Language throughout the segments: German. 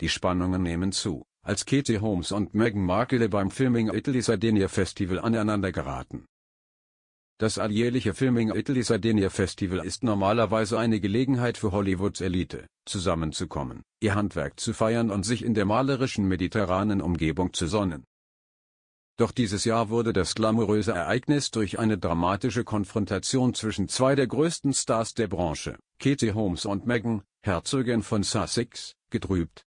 Die Spannungen nehmen zu, als Katie Holmes und Meghan Markle beim Filming Italy Sardinia Festival aneinander geraten. Das alljährliche Filming Italy Sardinia Festival ist normalerweise eine Gelegenheit für Hollywoods Elite, zusammenzukommen, ihr Handwerk zu feiern und sich in der malerischen mediterranen Umgebung zu sonnen. Doch dieses Jahr wurde das glamouröse Ereignis durch eine dramatische Konfrontation zwischen zwei der größten Stars der Branche, Katie Holmes und Meghan, Herzogin von Sussex, getrübt,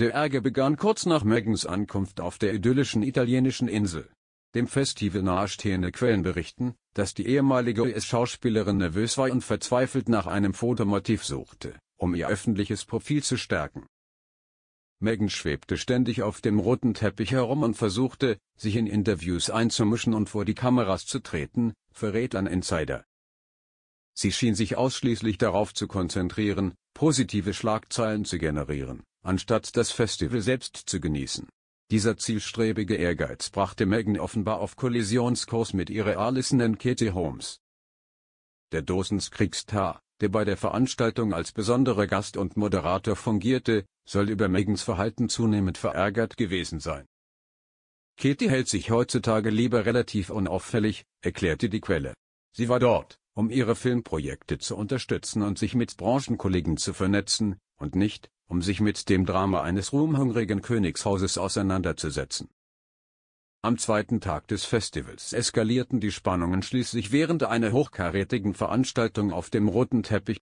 der Ärger begann kurz nach Megans Ankunft auf der idyllischen italienischen Insel. Dem Festival nahestehende Quellen berichten, dass die ehemalige US-Schauspielerin nervös war und verzweifelt nach einem Fotomotiv suchte, um ihr öffentliches Profil zu stärken. Megan schwebte ständig auf dem roten Teppich herum und versuchte, sich in Interviews einzumischen und vor die Kameras zu treten, verrät ein Insider. Sie schien sich ausschließlich darauf zu konzentrieren, positive Schlagzeilen zu generieren anstatt das Festival selbst zu genießen. Dieser zielstrebige Ehrgeiz brachte Megan offenbar auf Kollisionskurs mit ihrer Allison Katie Holmes. Der Dosenskriegsstar, der bei der Veranstaltung als besonderer Gast und Moderator fungierte, soll über Megans Verhalten zunehmend verärgert gewesen sein. Katie hält sich heutzutage lieber relativ unauffällig, erklärte die Quelle. Sie war dort, um ihre Filmprojekte zu unterstützen und sich mit Branchenkollegen zu vernetzen, und nicht, um sich mit dem Drama eines ruhmhungrigen Königshauses auseinanderzusetzen. Am zweiten Tag des Festivals eskalierten die Spannungen schließlich während einer hochkarätigen Veranstaltung auf dem roten Teppich.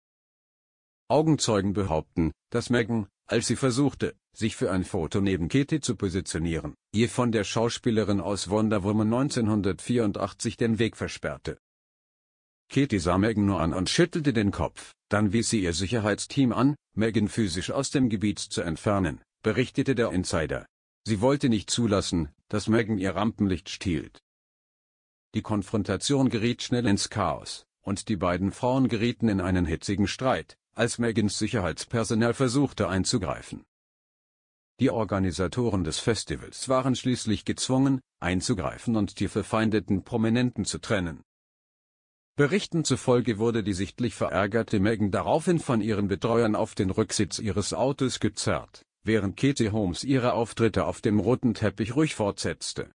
Augenzeugen behaupten, dass Megan, als sie versuchte, sich für ein Foto neben Katie zu positionieren, ihr von der Schauspielerin aus Wonder Woman 1984 den Weg versperrte. Katie sah Megan nur an und schüttelte den Kopf. Dann wies sie ihr Sicherheitsteam an, Megan physisch aus dem Gebiet zu entfernen, berichtete der Insider. Sie wollte nicht zulassen, dass Megan ihr Rampenlicht stiehlt. Die Konfrontation geriet schnell ins Chaos, und die beiden Frauen gerieten in einen hitzigen Streit, als Megans Sicherheitspersonal versuchte einzugreifen. Die Organisatoren des Festivals waren schließlich gezwungen, einzugreifen und die verfeindeten Prominenten zu trennen. Berichten zufolge wurde die sichtlich verärgerte Megan daraufhin von ihren Betreuern auf den Rücksitz ihres Autos gezerrt, während Katie Holmes ihre Auftritte auf dem roten Teppich ruhig fortsetzte.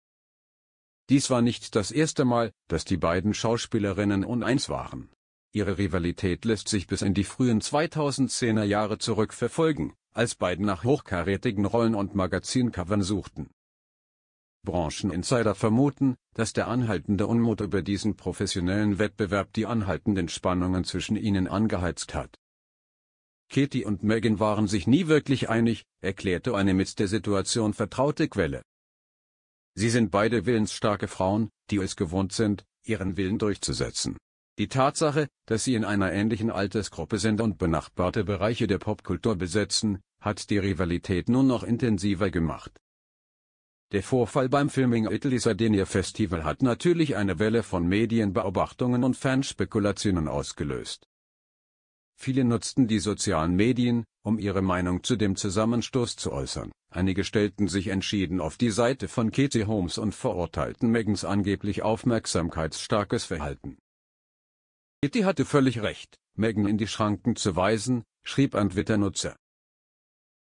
Dies war nicht das erste Mal, dass die beiden Schauspielerinnen uneins waren. Ihre Rivalität lässt sich bis in die frühen 2010er Jahre zurückverfolgen, als beiden nach hochkarätigen Rollen und Magazincovern suchten. Brancheninsider vermuten, dass der anhaltende Unmut über diesen professionellen Wettbewerb die anhaltenden Spannungen zwischen ihnen angeheizt hat. Katie und Megan waren sich nie wirklich einig, erklärte eine mit der Situation vertraute Quelle. Sie sind beide willensstarke Frauen, die es gewohnt sind, ihren Willen durchzusetzen. Die Tatsache, dass sie in einer ähnlichen Altersgruppe sind und benachbarte Bereiche der Popkultur besetzen, hat die Rivalität nur noch intensiver gemacht. Der Vorfall beim Filming Italy Sardinia Festival hat natürlich eine Welle von Medienbeobachtungen und Fanspekulationen ausgelöst. Viele nutzten die sozialen Medien, um ihre Meinung zu dem Zusammenstoß zu äußern. Einige stellten sich entschieden auf die Seite von Katie Holmes und verurteilten Megans angeblich aufmerksamkeitsstarkes Verhalten. Katie hatte völlig recht, Megan in die Schranken zu weisen, schrieb ein Twitter-Nutzer.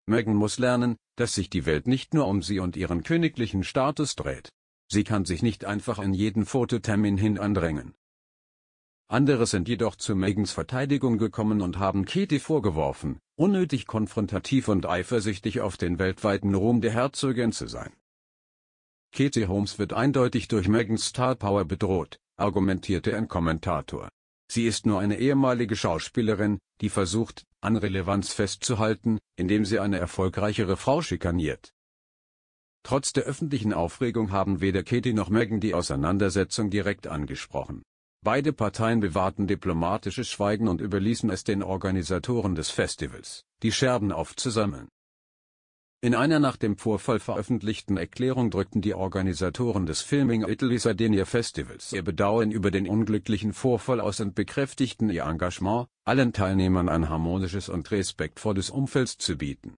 Meghan muss lernen, dass sich die Welt nicht nur um sie und ihren königlichen Status dreht. Sie kann sich nicht einfach in jeden Fototermin hin andrängen. Andere sind jedoch zu Megans Verteidigung gekommen und haben Katie vorgeworfen, unnötig konfrontativ und eifersüchtig auf den weltweiten Ruhm der Herzogin zu sein. Katie Holmes wird eindeutig durch Megans Star Power bedroht, argumentierte ein Kommentator. Sie ist nur eine ehemalige Schauspielerin, die versucht, an Relevanz festzuhalten, indem sie eine erfolgreichere Frau schikaniert. Trotz der öffentlichen Aufregung haben weder Katie noch Megan die Auseinandersetzung direkt angesprochen. Beide Parteien bewahrten diplomatisches Schweigen und überließen es den Organisatoren des Festivals, die Scherben aufzusammeln. In einer nach dem Vorfall veröffentlichten Erklärung drückten die Organisatoren des Filming Italy Sardinia Festivals ihr Bedauern über den unglücklichen Vorfall aus und bekräftigten ihr Engagement, allen Teilnehmern ein harmonisches und respektvolles Umfeld zu bieten.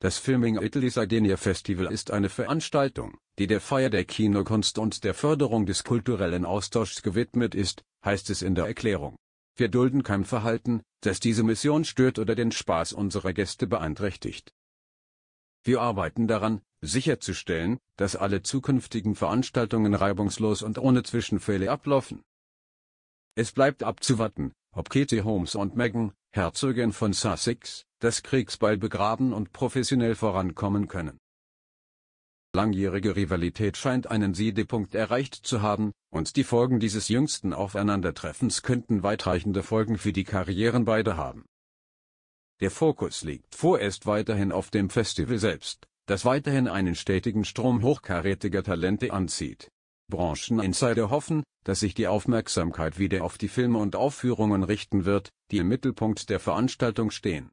Das Filming Italy Sardinia Festival ist eine Veranstaltung, die der Feier der Kinokunst und der Förderung des kulturellen Austauschs gewidmet ist, heißt es in der Erklärung. Wir dulden kein Verhalten, das diese Mission stört oder den Spaß unserer Gäste beeinträchtigt. Wir arbeiten daran, sicherzustellen, dass alle zukünftigen Veranstaltungen reibungslos und ohne Zwischenfälle ablaufen. Es bleibt abzuwarten, ob Katie Holmes und Megan, Herzogin von Sussex, das Kriegsbeil begraben und professionell vorankommen können. Langjährige Rivalität scheint einen Siedepunkt erreicht zu haben, und die Folgen dieses jüngsten Aufeinandertreffens könnten weitreichende Folgen für die Karrieren beider haben. Der Fokus liegt vorerst weiterhin auf dem Festival selbst, das weiterhin einen stetigen Strom hochkarätiger Talente anzieht. Brancheninsider hoffen, dass sich die Aufmerksamkeit wieder auf die Filme und Aufführungen richten wird, die im Mittelpunkt der Veranstaltung stehen.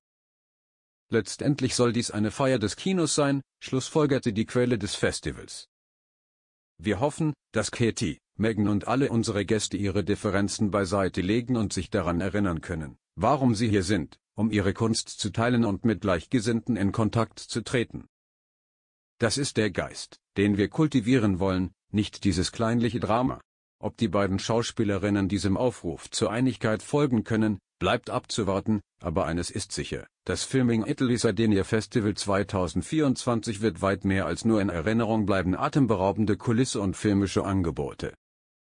Letztendlich soll dies eine Feier des Kinos sein, schlussfolgerte die Quelle des Festivals. Wir hoffen, dass Katie, Megan und alle unsere Gäste ihre Differenzen beiseite legen und sich daran erinnern können, warum sie hier sind, um ihre Kunst zu teilen und mit Gleichgesinnten in Kontakt zu treten. Das ist der Geist, den wir kultivieren wollen, nicht dieses kleinliche Drama. Ob die beiden Schauspielerinnen diesem Aufruf zur Einigkeit folgen können, bleibt abzuwarten, aber eines ist sicher, das Filming Italy Sardinia Festival 2024 wird weit mehr als nur in Erinnerung bleiben atemberaubende Kulisse und filmische Angebote.